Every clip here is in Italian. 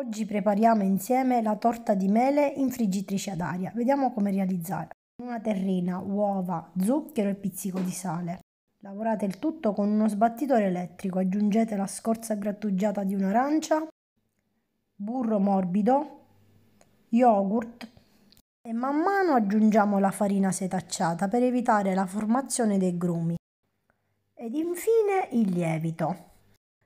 Oggi prepariamo insieme la torta di mele in friggitrice ad aria. Vediamo come realizzare. una terrina, uova, zucchero e pizzico di sale. Lavorate il tutto con uno sbattitore elettrico. Aggiungete la scorza grattugiata di un'arancia, burro morbido, yogurt e man mano aggiungiamo la farina setacciata per evitare la formazione dei grumi. Ed infine il lievito.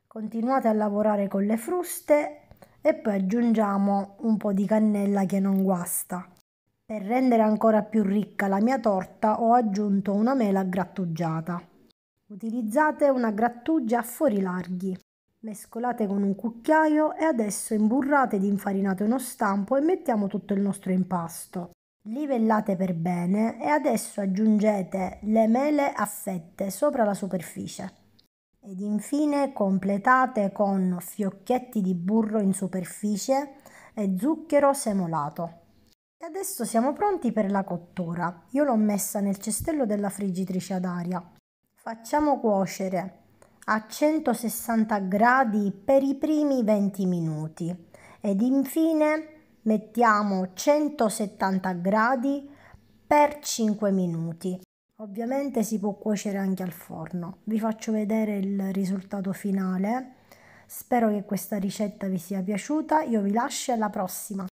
Continuate a lavorare con le fruste e poi aggiungiamo un po' di cannella che non guasta. Per rendere ancora più ricca la mia torta ho aggiunto una mela grattugiata. Utilizzate una grattugia a fori larghi. Mescolate con un cucchiaio e adesso imburrate ed infarinate uno stampo e mettiamo tutto il nostro impasto. Livellate per bene e adesso aggiungete le mele a fette sopra la superficie ed infine completate con fiocchetti di burro in superficie e zucchero semolato. E adesso siamo pronti per la cottura. Io l'ho messa nel cestello della friggitrice ad aria. Facciamo cuocere a 160 gradi per i primi 20 minuti ed infine mettiamo 170 gradi per 5 minuti Ovviamente si può cuocere anche al forno. Vi faccio vedere il risultato finale. Spero che questa ricetta vi sia piaciuta, io vi lascio alla prossima!